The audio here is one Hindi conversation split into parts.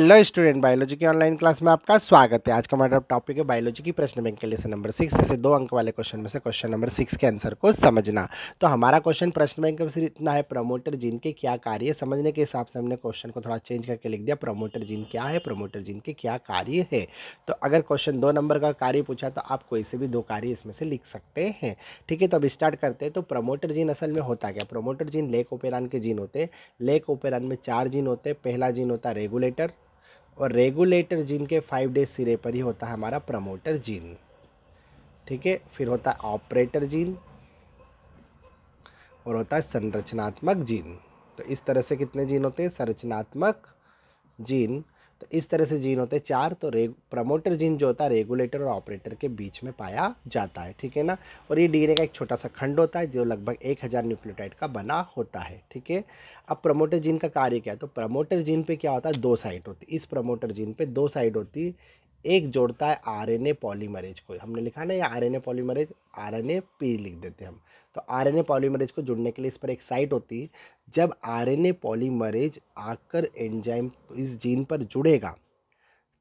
हेलो स्टूडेंट बायोलॉजी की ऑनलाइन क्लास में आपका स्वागत है आज का हमारा टॉपिक है बायोलॉजी की प्रश्न बैंक के लिए नंबर सिक्स इसे दो अंक वाले क्वेश्चन में से क्वेश्चन नंबर सिक्स के आंसर को समझना तो हमारा क्वेश्चन प्रश्न बैंक में सिर्फ इतना है प्रमोटर जीन के क्या कार्य समझने के हिसाब से हमने क्वेश्चन को थोड़ा चेंज करके लिख दिया प्रमोटर जीन क्या है प्रोमोटर जीन के क्या कार्य है तो अगर क्वेश्चन दो नंबर का कार्य पूछा तो आप कोई से भी दो कार्य इसमें से लिख सकते हैं ठीक है तो अब स्टार्ट करते हैं तो प्रोमोटर जीन असल में होता क्या प्रोमोटर जीन लेक ओपेरान के जीन होते लेक ओपेरान में चार जीन होते पहला जीन होता रेगुलेटर और रेगुलेटर जीन के फाइव डे सिरे पर ही होता है हमारा प्रमोटर जीन ठीक है फिर होता है ऑपरेटर जीन और होता है संरचनात्मक जीन तो इस तरह से कितने जीन होते हैं संरचनात्मक जीन तो इस तरह से जीन होते हैं चार तो रे प्रमोटर जीन जो होता है रेगुलेटर और ऑपरेटर के बीच में पाया जाता है ठीक है ना और ये डीएनए का एक छोटा सा खंड होता है जो लगभग एक हज़ार न्यूक्लियोटाइड का बना होता है ठीक है अब प्रमोटर जीन का कार्य क्या है तो प्रमोटर जीन पे क्या होता है दो साइड होती इस प्रमोटर जीन पे दो साइड होती एक जोड़ता है आरएनए पॉलीमरेज को हमने लिखा ना ये आरएनए पॉलीमरेज आरएनए पी लिख देते हैं हम तो आरएनए पॉलीमरेज को जुड़ने के लिए इस पर एक साइट होती है जब आरएनए पॉलीमरेज आकर एंजाइम इस जीन पर जुड़ेगा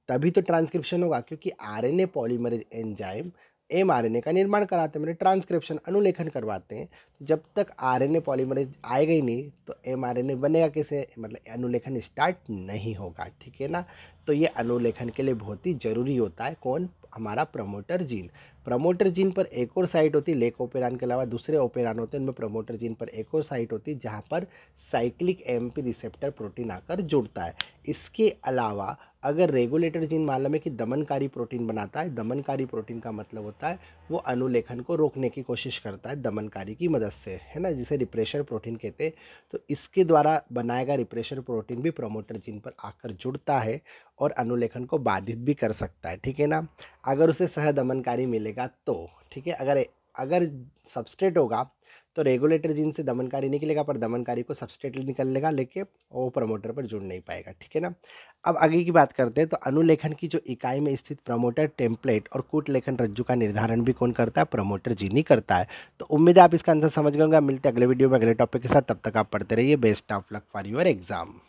तभी तो ट्रांसक्रिप्शन होगा क्योंकि आरएनए पॉलीमरेज एंजाइम एम का निर्माण कराते हैं मैंने मतलब ट्रांसक्रिप्शन अनुलेखन करवाते हैं तो जब तक आर एन ए पॉलीमरेज आएगा ही नहीं तो एम आर एन ए बनेगा कैसे मतलब अनुलेखन स्टार्ट नहीं होगा ठीक है ना तो ये अनुलेखन के लिए बहुत ही ज़रूरी होता है कौन हमारा प्रमोटर जीन प्रमोटर जीन पर एक और साइट होती है लेक ओपेरान के अलावा दूसरे ओपेरान होते हैं उनमें प्रमोटर जीन पर एक और साइट होती है जहाँ पर साइक्लिक एमपी रिसेप्टर प्रोटीन आकर जुड़ता है इसके अलावा अगर रेगुलेटर जीन मालूम है कि दमनकारी प्रोटीन बनाता है दमनकारी प्रोटीन का मतलब होता है वो अनुलेखन को रोकने की कोशिश करता है दमनकारी की मदद से है ना जिसे रिप्रेशर प्रोटीन कहते हैं तो इसके द्वारा बनाया गया रिप्रेशर प्रोटीन भी प्रोमोटर जीन पर आकर जुड़ता है और अनुलेखन को बाधित भी कर सकता है ठीक है ना अगर उसे सह दमनकारी मिलेगा तो ठीक है अगर अगर सबस्ट्रेट होगा तो रेगुलेटर से दमनकारी निकलेगा पर दमनकारी को सबस्टेट निकल लेगा लेकिन वो प्रमोटर पर जुड़ नहीं पाएगा ठीक है ना अब आगे की बात करते हैं तो अनुलेखन की जो इकाई में स्थित प्रमोटर टेम्पलेट और कूट लेखन रज्जु का निर्धारण भी कौन करता है प्रमोटर जी नहीं करता है तो उम्मीद है आप इसका आंसर समझ गएगा मिलते अगले वीडियो में अगले टॉपिक के साथ तब तक आप पढ़ते रहिए best of luck for your exam